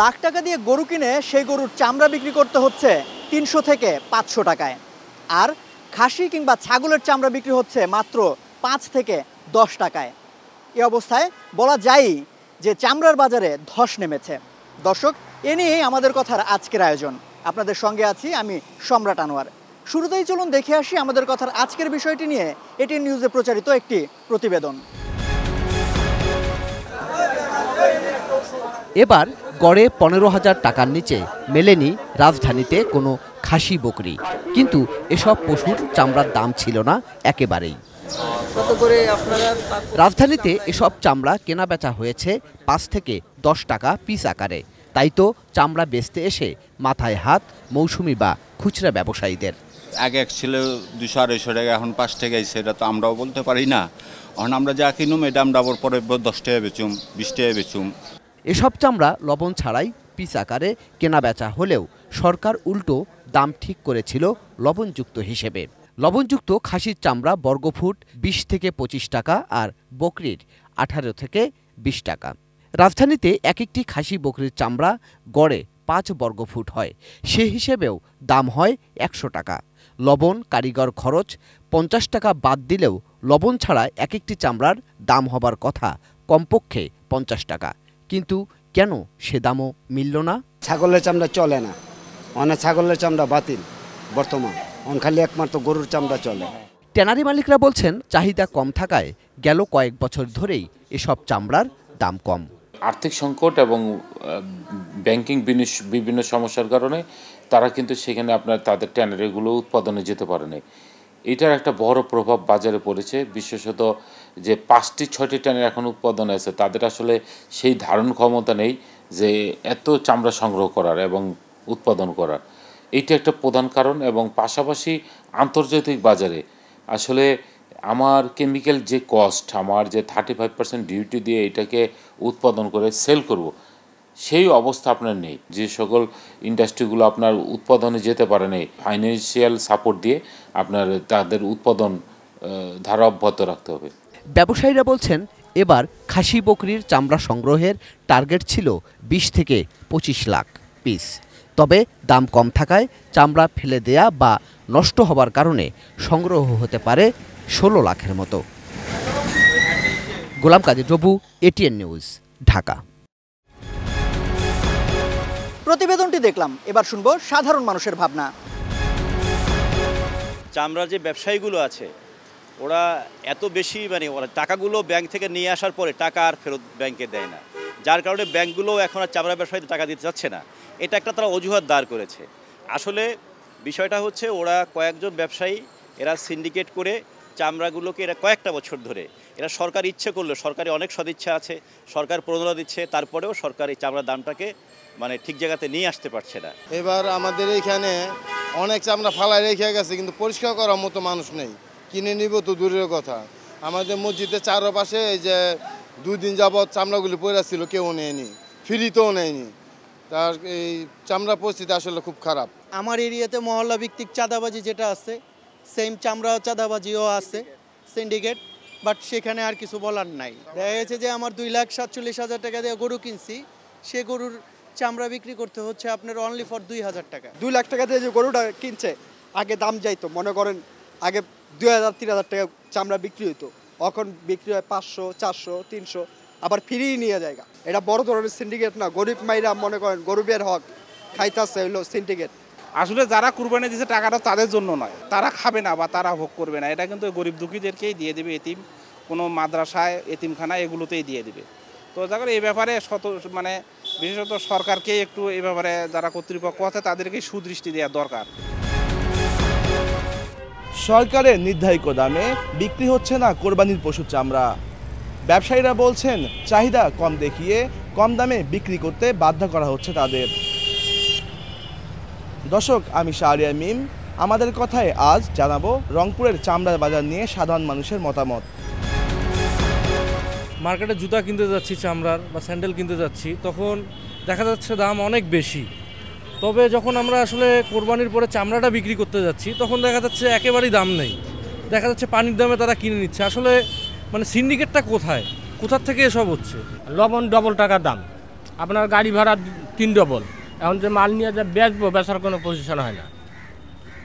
লাখ টাকা দিয়ে গরু কিনে সেই গরুর চামড়া বিক্রি করতে হচ্ছে তিনশো থেকে পাঁচশো টাকায় আর খাসি কিংবা ছাগলের চামড়া বিক্রি হচ্ছে মাত্র পাঁচ থেকে দশ টাকায় এ অবস্থায় বলা যায় যে চামড়ার বাজারে ধস নেমেছে দর্শক এ নিয়েই আমাদের কথার আজকের আয়োজন আপনাদের সঙ্গে আছি আমি সম্রাট আনোয়ার শুরুতেই চলুন দেখে আসি আমাদের কথার আজকের বিষয়টি নিয়ে এটি নিউজে প্রচারিত একটি প্রতিবেদন এবার গড়ে পনেরো হাজার টাকার নিচে মেলেনি রাজধানীতে কোনো খাসি বকরি কিন্তু এসব পশুর চামড়ার দাম ছিল না একেবারেই রাজধানীতে এসব চামড়া কেনা বেচা হয়েছে পাঁচ থেকে দশ টাকা পিস আকারে তাই তো চামড়া বেচতে এসে মাথায় হাত মৌসুমি বা খুচরা ব্যবসায়ীদের আগে এক ছিল দুশো আড়াইশো টাকা এখন পাঁচ টাকা আছে এটা তো আমরাও বলতে পারি না এখন আমরা যা কিনুম এটা আমরা আবার পরে দশ টাকা বেচুম বিশ টাকা বেচুম এসব চামড়া লবণ ছাড়াই পিস আকারে কেনা বেচা হলেও সরকার উল্টো দাম ঠিক করেছিল লবণযুক্ত হিসেবে লবণযুক্ত খাসির চামড়া বর্গফুট ২০ থেকে ২৫ টাকা আর বকরির ১৮ থেকে ২০ টাকা রাজধানীতে এক একটি খাসি বকরির চামড়া গড়ে পাঁচ বর্গফুট হয় সে হিসেবেও দাম হয় একশো টাকা লবণ কারিগর খরচ পঞ্চাশ টাকা বাদ দিলেও লবণ ছাড়া এক একটি চামড়ার দাম হবার কথা কমপক্ষে পঞ্চাশ টাকা কিন্তু কেন সে দামও মিলল না ছাগলের চামড়া চলে না অনেক মানে ছাগলের চামড়া বাতিল বর্তমান অন মানে খালি একমাত্র গরুর চামড়া চলে ট্যানারি মালিকরা বলছেন চাহিদা কম থাকায় গেল কয়েক বছর ধরেই এসব চামড়ার দাম কম আর্থিক সংকট এবং ব্যাংকিং বিভিন্ন সমস্যার কারণে তারা কিন্তু সেখানে আপনার তাদের ট্যানারিগুলো উৎপাদনে যেতে পারেনি এটার একটা বড় প্রভাব বাজারে পড়েছে বিশেষত যে পাঁচটি ছয়টি ট্যানের এখন উৎপাদন আছে তাদের আসলে সেই ধারণ ক্ষমতা নেই যে এত চামড়া সংগ্রহ করার এবং উৎপাদন করার এইটা একটা প্রধান কারণ এবং পাশাপাশি আন্তর্জাতিক বাজারে আসলে আমার কেমিক্যাল যে কস্ট আমার যে থার্টি ফাইভ পার্সেন্ট ডিউটি দিয়ে এটাকে উৎপাদন করে সেল করব সেই অবস্থা আপনার নেই যে সকল ইন্ডাস্ট্রিগুলো আপনার উৎপাদনে যেতে পারে নেই ফাইন্যান্সিয়াল সাপোর্ট দিয়ে আপনার তাদের উৎপাদন ধারা অব্যাহত রাখতে হবে ব্যবসায়ীরা বলছেন এবার খাসি বকরির চামড়া সংগ্রহের টার্গেট ছিল ২০ থেকে ২৫ লাখ পিস তবে দাম কম থাকায় চামড়া ফেলে দেয়া বা নষ্ট হবার কারণে সংগ্রহ হতে পারে ১৬ লাখের মতো গোলাম কাজী প্রভু এটিএন নিউজ ঢাকা প্রতিবেদনটি দেখলাম এবার শুনবো সাধারণ মানুষের ভাবনা চামড়ার যে ব্যবসায়ীগুলো আছে ওরা এত বেশি মানে ওরা টাকাগুলো ব্যাংক থেকে নিয়ে আসার পরে টাকা আর ফেরত ব্যাংকে দেয় না যার কারণে ব্যাংকগুলো এখন আর চামড়া ব্যবসায়ীদের টাকা দিতে চাচ্ছে না এটা একটা তারা অজুহাত দাঁড় করেছে আসলে বিষয়টা হচ্ছে ওরা কয়েকজন ব্যবসায়ী এরা সিন্ডিকেট করে চামড়াগুলোকে এরা কয়েকটা বছর ধরে এরা সরকার ইচ্ছে করলো সরকারি অনেক সদিচ্ছা আছে সরকার প্রণোদনা দিচ্ছে তারপরেও সরকার এই চামড়ার দামটাকে মানে ঠিক জায়গাতে নিয়ে আসতে পারছে না এবার আমাদের এইখানে অনেক চামড়া ফালাই রেখে গেছে কিন্তু পরিষ্কার করার মতো মানুষ নেই কিনে নিব তো দূরের কথা আমাদের মসজিদের চারপাশে এই যে দুই দিন যাবৎ চামড়াগুলি পড়ে ছিল কেউ নেয়নি ফ্রিতেও নেয়নি তার এই চামড়া পরিস্থিতি আসলে খুব খারাপ আমার এরিয়াতে মহল্লা ভিত্তিক চাঁদাবাজি যেটা আছে সেম চামড়া চাঁদাবাজিও আছে সিন্ডিকেট বাট সেখানে আর কিছু বলার নাই দেখা গেছে যে আমার দুই লাখ সাতচল্লিশ হাজার টাকা দিয়ে গরু কিনছি সে গরুর চামড়া বিক্রি করতে হচ্ছে আপনার অনলি ফর দুই হাজার টাকা দুই লাখ টাকা দিয়ে যে গরুটা কিনছে আগে দাম যাইতো মনে করেন আগে দুই হাজার তিন হাজার টাকা চামড়া বিক্রি হইতো এখন বিক্রি হয় পাঁচশো চারশো তিনশো আবার ফিরিয়ে নিয়ে জায়গা এটা বড় ধরনের সিন্ডিকেট না গরিব মাইরা মনে করেন বের হক খাইতাছে হইলো সিন্ডিকেট আসলে যারা কুরবানি দিচ্ছে টাকাটা তাদের জন্য নয় তারা খাবে না বা তারা ভোগ করবে না এটা কিন্তু গরিব দুঃখীদেরকেই দিয়ে দেবে এতিম কোনো মাদ্রাসায় এতিমখানা এগুলোতেই দিয়ে দেবে তো যার এই ব্যাপারে শত মানে বিশেষত সরকারকে একটু এই ব্যাপারে যারা কর্তৃপক্ষ আছে তাদেরকে সুদৃষ্টি দেওয়া দরকার সরকারের নির্ধারিত দামে বিক্রি হচ্ছে না কোরবানির পশুর চামড়া ব্যবসায়ীরা বলছেন চাহিদা কম দেখিয়ে কম দামে বিক্রি করতে বাধ্য করা হচ্ছে তাদের দর্শক আমি শাহরিয়া মিম আমাদের কথায় আজ জানাবো রংপুরের চামড়ার বাজার নিয়ে সাধারণ মানুষের মতামত মার্কেটে জুতা কিনতে যাচ্ছি চামড়ার বা স্যান্ডেল কিনতে যাচ্ছি তখন দেখা যাচ্ছে দাম অনেক বেশি তবে যখন আমরা আসলে কোরবানির পরে চামড়াটা বিক্রি করতে যাচ্ছি তখন দেখা যাচ্ছে একেবারেই দাম নেই দেখা যাচ্ছে পানির দামে তারা কিনে নিচ্ছে আসলে মানে সিন্ডিকেটটা কোথায় কোথার থেকে এসব হচ্ছে লবণ ডবল টাকা দাম আপনার গাড়ি ভাড়া তিন ডবল এখন যে মাল নিয়ে যা বেচবো বেচার কোনো পজিশন হয় না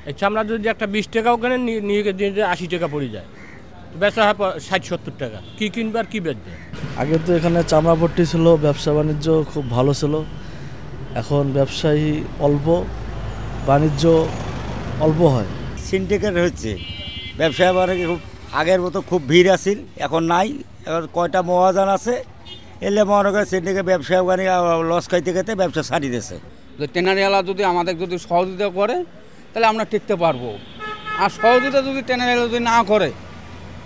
এই চামড়া যদি একটা বিশ টাকাও কেনে নিয়ে দিয়ে আশি টাকা পড়ে যায় বেচা হয় ষাট সত্তর টাকা কী কিনবে আর কী বেচবে আগে তো এখানে চামড়া পট্টি ছিল ব্যবসা বাণিজ্য খুব ভালো ছিল এখন ব্যবসায়ী অল্প বাণিজ্য অল্প হয় সিন্ডিকেট হচ্ছে ব্যবসায় খুব আগের মতো খুব ভিড় আছিল এখন নাই এখন কয়টা মহাজান আছে এলে মনে করেন সেদিকে ব্যবসা লস মানে, খাইতে খাইতে ব্যবসা ছাড়িয়ে দিয়েছে তো যদি আমাদের যদি সহযোগিতা করে তাহলে আমরা টিকতে পারবো আর সহযোগিতা যদি টেনারিয়ালা যদি না করে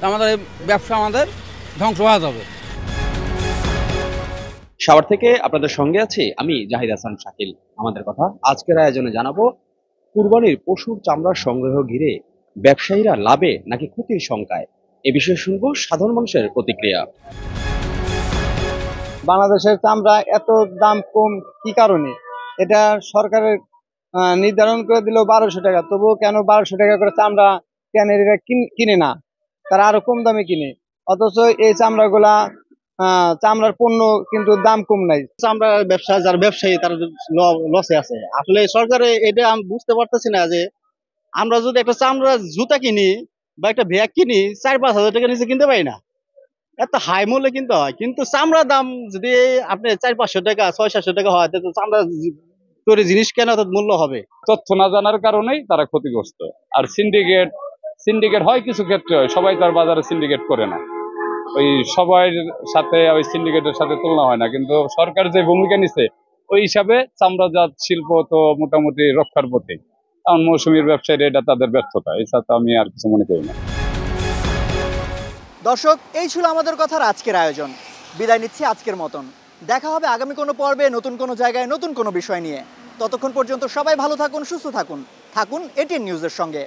আমাদের ব্যবসা আমাদের ধ্বংস হওয়া যাবে সবার থেকে আপনাদের সঙ্গে আছি আমি জাহিদ হাসান শাকিল আমাদের কথা আজকের আয়োজনে জানাবো কুরবানির পশুর চামড়া সংগ্রহ ঘিরে ব্যবসায়ীরা লাভে নাকি ক্ষতির শঙ্কায় এ বিষয়ে শুনবো সাধারণ মানুষের প্রতিক্রিয়া বাংলাদেশের চামড়া এত দাম কম কি কারণে এটা সরকারের নির্ধারণ করে দিল বারোশো টাকা তবুও কেন বারোশো টাকা করে চামড়া এটা কিনে না তারা আরো কম দামে কিনে অথচ এই চামড়া গুলা চামড়ার পণ্য কিন্তু দাম কম নাই চামড়ার ব্যবসা যার ব্যবসায়ী তার লসে আছে আসলে সরকারে এটা আমি বুঝতে পারতেছি না যে আমরা যদি একটা চামড়ার জুতা কিনি বা একটা ব্যাগ কিনি চার পাঁচ হাজার টাকা নিচে কিনতে পারি না এত হাই মূল্যে কিনতে হয় কিন্তু চামড়ার দাম যদি আপনি চার পাঁচশো টাকা ছয় সাতশো টাকা হয় তো চামড়া তৈরি জিনিস কেন অর্থাৎ মূল্য হবে তথ্য না জানার কারণেই তারা ক্ষতিগ্রস্ত আর সিন্ডিকেট সিন্ডিকেট হয় কিছু ক্ষেত্রে হয় সবাই তার বাজারে সিন্ডিকেট করে না ওই সবার সাথে ওই সিন্ডিকেটের সাথে তুলনা হয় না কিন্তু সরকার যে ভূমিকা নিছে ওই হিসাবে চামড়াজাত শিল্প তো মোটামুটি রক্ষার পথে কারণ মৌসুমীর ব্যবসায়ীরা এটা তাদের ব্যর্থতা এছাড়া তো আমি আর কিছু মনে করি না দর্শক এই ছিল আমাদের কথার আজকের আয়োজন বিদায় নিচ্ছি আজকের মতন দেখা হবে আগামী কোনো পর্বে নতুন কোনো জায়গায় নতুন কোনো বিষয় নিয়ে ততক্ষণ পর্যন্ত সবাই ভালো থাকুন সুস্থ থাকুন থাকুন এটিএন নিউজের সঙ্গে